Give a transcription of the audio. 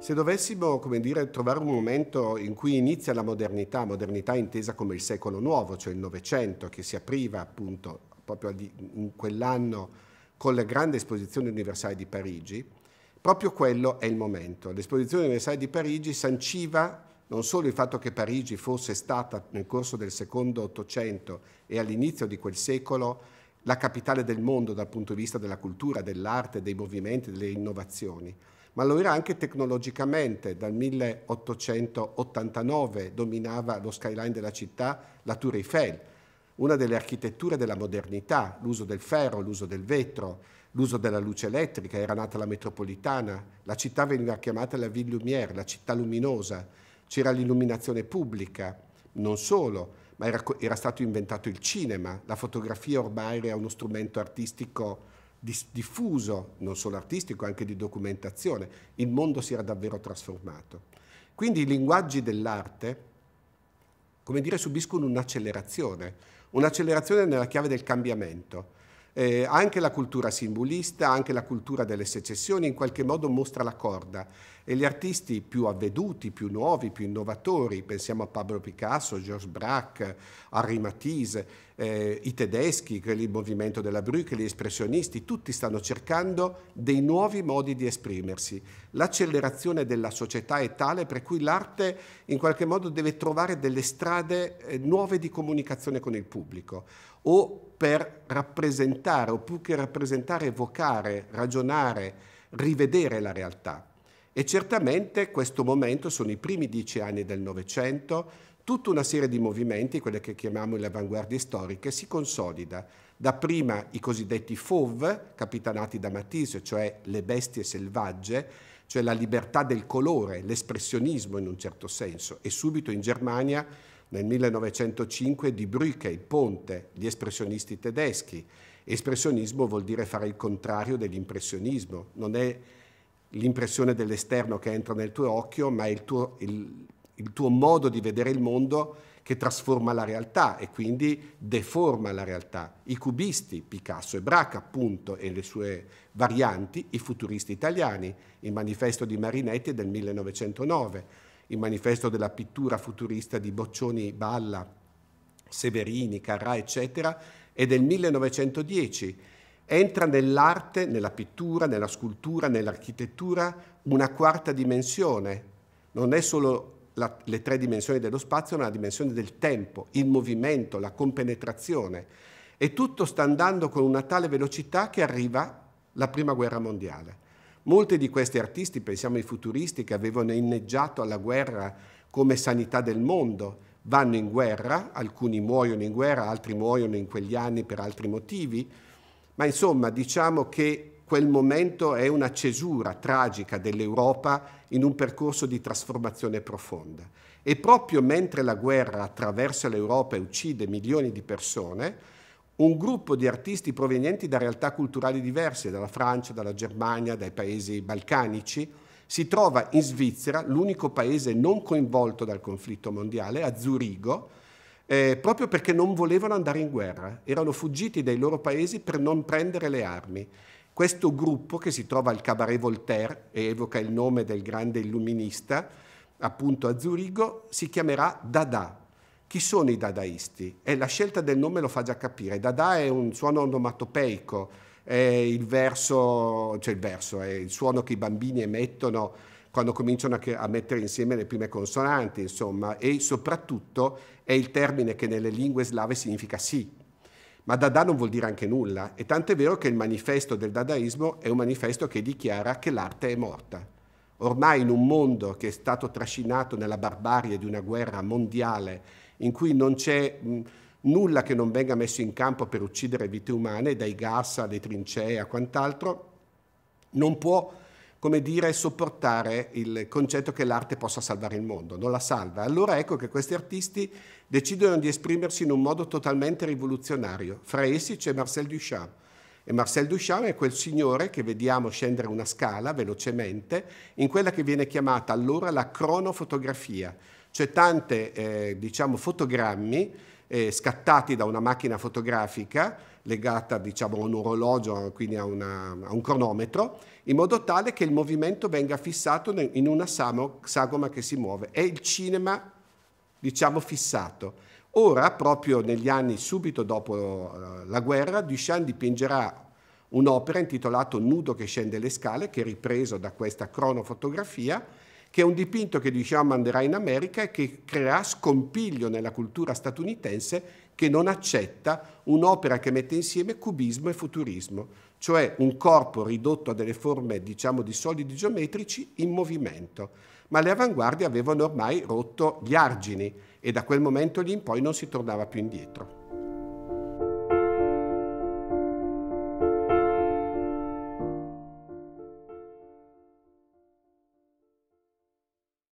Se dovessimo, come dire, trovare un momento in cui inizia la modernità, modernità intesa come il secolo nuovo, cioè il Novecento, che si apriva appunto proprio in quell'anno con la grande esposizione universale di Parigi, proprio quello è il momento. L'esposizione universale di Parigi sanciva non solo il fatto che Parigi fosse stata nel corso del secondo Ottocento e all'inizio di quel secolo la capitale del mondo dal punto di vista della cultura, dell'arte, dei movimenti, delle innovazioni, ma lo era anche tecnologicamente. Dal 1889 dominava lo skyline della città la Tour Eiffel, una delle architetture della modernità, l'uso del ferro, l'uso del vetro, l'uso della luce elettrica, era nata la metropolitana, la città veniva chiamata la Ville Lumière, la città luminosa, c'era l'illuminazione pubblica, non solo, ma era, era, stato inventato il cinema, la fotografia ormai era uno strumento artistico diffuso, non solo artistico, anche di documentazione. Il mondo si era davvero trasformato. Quindi i linguaggi dell'arte, come dire, subiscono un'accelerazione, un'accelerazione nella chiave del cambiamento. Eh, anche la cultura simbolista, anche la cultura delle secessioni in qualche modo mostra la corda e gli artisti più avveduti, più nuovi, più innovatori, pensiamo a Pablo Picasso, Georges Braque, Henri Matisse, eh, i tedeschi, il movimento della Brücke, gli espressionisti, tutti stanno cercando dei nuovi modi di esprimersi. L'accelerazione della società è tale per cui l'arte in qualche modo deve trovare delle strade eh, nuove di comunicazione con il pubblico o per rappresentare, o più che rappresentare, evocare, ragionare, rivedere la realtà. E certamente questo momento sono i primi dieci anni del Novecento, tutta una serie di movimenti, quelle che chiamiamo le avanguardie storiche, si consolida. Dapprima i cosiddetti fauve, capitanati da Matisse, cioè le bestie selvagge, cioè la libertà del colore, l'espressionismo in un certo senso, e subito in Germania nel 1905 di Brücke, il ponte, gli espressionisti tedeschi. Espressionismo vuol dire fare il contrario dell'impressionismo, non è l'impressione dell'esterno che entra nel tuo occhio, ma è il tuo, il, il tuo modo di vedere il mondo che trasforma la realtà e quindi deforma la realtà. I cubisti, Picasso e Braca appunto e le sue varianti, i futuristi italiani, il manifesto di Marinetti del 1909, il manifesto della pittura futurista di Boccioni, Balla, Severini, Carrà, eccetera, è del 1910 entra nell'arte, nella pittura, nella scultura, nell'architettura una quarta dimensione. Non è solo la, le tre dimensioni dello spazio, ma la dimensione del tempo, il movimento, la compenetrazione. E tutto sta andando con una tale velocità che arriva la Prima Guerra Mondiale. Molti di questi artisti, pensiamo ai futuristi che avevano inneggiato alla guerra come sanità del mondo, vanno in guerra, alcuni muoiono in guerra, altri muoiono in quegli anni per altri motivi, ma insomma diciamo che quel momento è una cesura tragica dell'Europa in un percorso di trasformazione profonda. E proprio mentre la guerra attraversa l'Europa e uccide milioni di persone, un gruppo di artisti provenienti da realtà culturali diverse, dalla Francia, dalla Germania, dai paesi balcanici, si trova in Svizzera, l'unico paese non coinvolto dal conflitto mondiale, a Zurigo, eh, proprio perché non volevano andare in guerra, erano fuggiti dai loro paesi per non prendere le armi. Questo gruppo che si trova al Cabaret Voltaire e evoca il nome del grande illuminista, appunto a Zurigo, si chiamerà Dada. Chi sono i dadaisti? E eh, la scelta del nome lo fa già capire. Dada è un suono onomatopeico, è il verso, cioè il verso, è il suono che i bambini emettono quando cominciano a, mettere insieme le prime consonanti, insomma, e soprattutto è il termine che nelle lingue slave significa sì, ma Dada non vuol dire anche nulla, e tant'è vero che il manifesto del dadaismo è un manifesto che dichiara che l'arte è morta. Ormai in un mondo che è stato trascinato nella barbarie di una guerra mondiale, in cui non c'è nulla che non venga messo in campo per uccidere vite umane, dai gas alle trincee a quant'altro, non può come dire, sopportare il concetto che l'arte possa salvare il mondo, non la salva. Allora ecco che questi artisti decidono di esprimersi in un modo totalmente rivoluzionario. Fra essi c'è Marcel Duchamp. E Marcel Duchamp è quel signore che vediamo scendere una scala velocemente in quella che viene chiamata allora la cronofotografia, cioè tante, eh, diciamo, fotogrammi eh, scattati da una macchina fotografica legata diciamo, a un orologio, quindi a, una, a, un cronometro, in modo tale che il movimento venga fissato in una sagoma che si muove. È il cinema, diciamo, fissato. Ora, proprio negli anni subito dopo eh, la guerra, Duchamp dipingerà un'opera intitolata Nudo che scende le scale, che è ripreso da questa cronofotografia, che è un dipinto che Duchamp manderà in America e che crea scompiglio nella cultura statunitense che non accetta un'opera che mette insieme cubismo e futurismo, cioè un corpo ridotto a delle forme, diciamo, di solidi geometrici in movimento. Ma le avanguardie avevano ormai rotto gli argini e da quel momento lì in poi non si tornava più indietro.